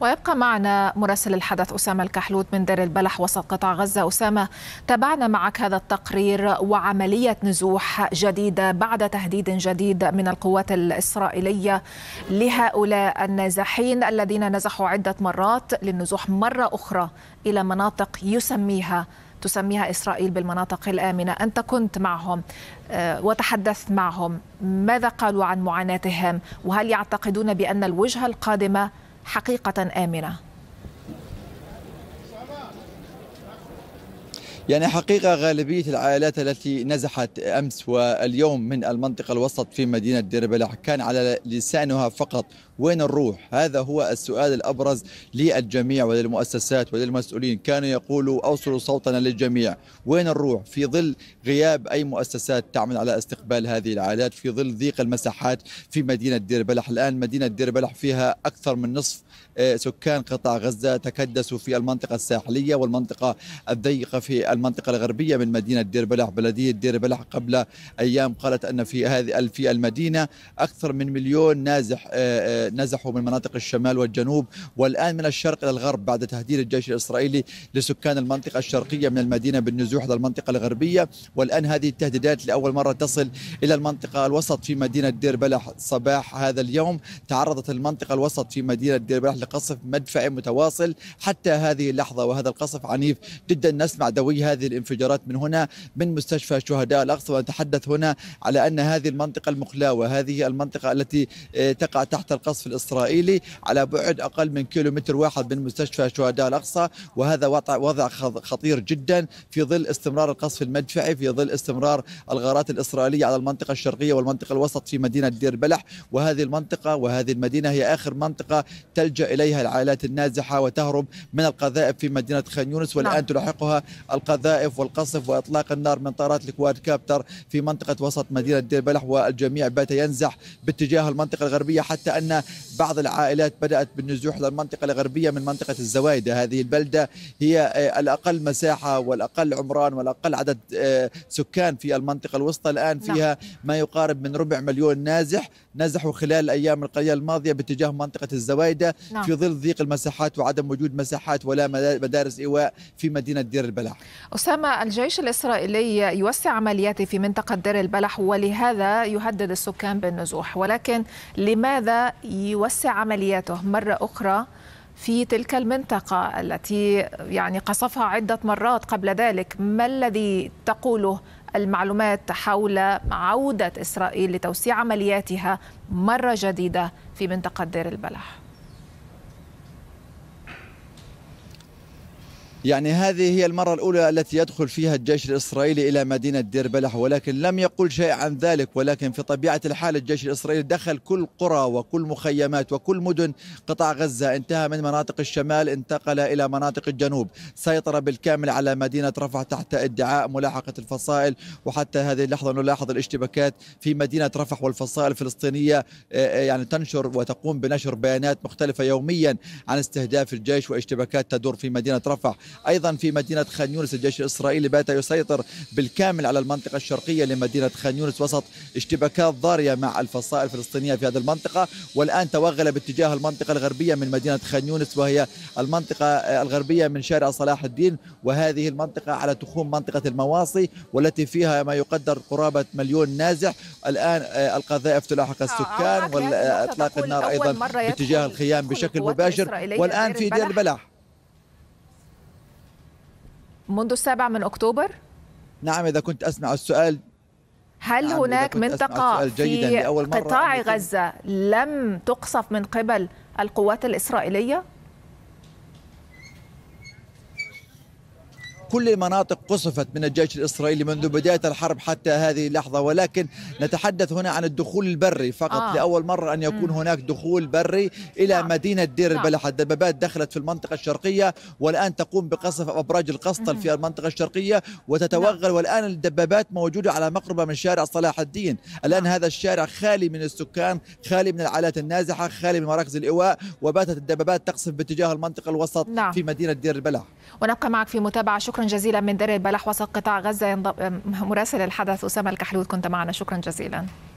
ويبقى معنا مراسل الحدث أسامة الكحلوت من دير البلح وسط قطاع غزة أسامة تابعنا معك هذا التقرير وعملية نزوح جديدة بعد تهديد جديد من القوات الإسرائيلية لهؤلاء النازحين الذين نزحوا عدة مرات للنزوح مرة أخرى إلى مناطق يسميها تسميها إسرائيل بالمناطق الآمنة أنت كنت معهم آه، وتحدثت معهم ماذا قالوا عن معاناتهم وهل يعتقدون بأن الوجهة القادمة حقيقه امنه يعني حقيقة غالبية العائلات التي نزحت أمس واليوم من المنطقة الوسط في مدينة دير بلح كان على لسانها فقط وين الروح هذا هو السؤال الأبرز للجميع وللمؤسسات وللمسؤولين كانوا يقولوا أوصلوا صوتنا للجميع وين الروح في ظل غياب أي مؤسسات تعمل على استقبال هذه العائلات في ظل ضيق المساحات في مدينة دير بلح الآن مدينة دير بلح فيها أكثر من نصف آه، سكان قطاع غزة تكدسوا في المنطقة الساحلية والمنطقة الضيقة في المنطقة الغربية من مدينة دير بلح بلدية دير بلح قبل أيام قالت أن في هذه في المدينة أكثر من مليون نازح آه، آه، نزحوا من مناطق الشمال والجنوب والآن من الشرق إلى الغرب بعد تهديد الجيش الإسرائيلي لسكان المنطقة الشرقية من المدينة بالنزوح إلى المنطقة الغربية والآن هذه التهديدات لأول مرة تصل إلى المنطقة الوسط في مدينة دير بلح صباح هذا اليوم تعرضت المنطقة الوسط في مدينة دير بلح لقصف مدفعي متواصل حتى هذه اللحظة وهذا القصف عنيف جدا نسمع دويها هذه الانفجارات من هنا من مستشفى شهداء الاقصى ونتحدث هنا على ان هذه المنطقه المخلاوه هذه المنطقه التي آه، تقع تحت القصف الاسرائيلي على بعد اقل من كيلومتر واحد من مستشفى شهداء الاقصى وهذا وضع وضع خطير جدا في ظل استمرار القصف المدفعي في ظل استمرار الغارات الاسرائيليه على المنطقه الشرقيه والمنطقه الوسط في مدينه دير بلح وهذه المنطقه وهذه المدينه هي اخر منطقه تلجا اليها العائلات النازحه وتهرب من القذائف في مدينه خان يونس والان نعم. تلاحقها القذائف والقصف وإطلاق النار من طائرات الكواد كابتر في منطقة وسط مدينة دير بلح والجميع بات ينزح باتجاه المنطقة الغربية حتى أن بعض العائلات بدأت بالنزوح للمنطقة الغربية من منطقة الزوايدة هذه البلدة هي آه، الأقل مساحة والأقل عمران والأقل عدد آه، سكان في المنطقة الوسطى الآن نعم. فيها ما يقارب من ربع مليون نازح نزحوا خلال الأيام القليلة الماضية باتجاه منطقة الزوايدة نعم. في ظل ضيق المساحات وعدم وجود مساحات ولا مدارس إيواء في مدينة دير البلح أسامة الجيش الإسرائيلي يوسع عملياته في منطقة دير البلح ولهذا يهدد السكان بالنزوح ولكن لماذا يوسع عملياته مرة أخرى في تلك المنطقة التي يعني قصفها عدة مرات قبل ذلك ما الذي تقوله المعلومات حول عودة إسرائيل لتوسيع عملياتها مرة جديدة في منطقة دير البلح؟ يعني هذه هي المرة الأولى التي يدخل فيها الجيش الإسرائيلي إلى مدينة دير بلح ولكن لم يقل شيء عن ذلك ولكن في طبيعة الحال الجيش الإسرائيلي دخل كل قرى وكل مخيمات وكل مدن قطاع غزة انتهى من مناطق الشمال انتقل إلى مناطق الجنوب سيطر بالكامل على مدينة رفح تحت ادعاء ملاحقة الفصائل وحتى هذه اللحظة نلاحظ الاشتباكات في مدينة رفح والفصائل الفلسطينية آه، آه، يعني تنشر وتقوم بنشر بيانات مختلفة يوميا عن استهداف الجيش واشتباكات تدور في مدينة رفح أيضا في مدينة خان يونس الجيش الإسرائيلي بات يسيطر بالكامل على المنطقة الشرقية لمدينة خان يونس وسط اشتباكات ضارية مع الفصائل الفلسطينية في هذه المنطقة والآن توغل باتجاه المنطقة الغربية من مدينة خان يونس وهي المنطقة آه، الغربية من شارع صلاح الدين وهذه المنطقة على تخوم منطقة المواصي والتي فيها ما يقدر قرابة مليون نازح الآن آه، القذائف تلاحق آه، السكان وإطلاق النار أيضا باتجاه الخيام بشكل مباشر والآن في دير البلح منذ السابع من أكتوبر؟ نعم إذا كنت أسمع السؤال هل نعم هناك منطقة في قطاع غزة لم تقصف من قبل القوات الإسرائيلية؟ كل المناطق قصفت من الجيش الإسرائيلي منذ بداية الحرب حتى هذه اللحظة ولكن نتحدث هنا عن الدخول البري فقط آه. لأول مرة أن يكون هناك دخول بري إلى آه. مدينة دير نعم. البلح الدبابات دخلت في المنطقة الشرقية والآن تقوم بقصف أبراج القسطل في المنطقة الشرقية وتتوغل نعم. والآن الدبابات موجودة على مقربة من شارع صلاح الدين الآن نعم. هذا الشارع خالي من السكان خالي من العالات النازحة خالي من مراكز الإيواء وباتت الدبابات تقصف باتجاه المنطقة الوسط في مدينة دير البلح ونبقى معك في متابعة شكرا شكرا جزيلا من دير البلح وسط قطاع غزة مراسل الحدث أسامة الكحلوت كنت معنا شكرا جزيلا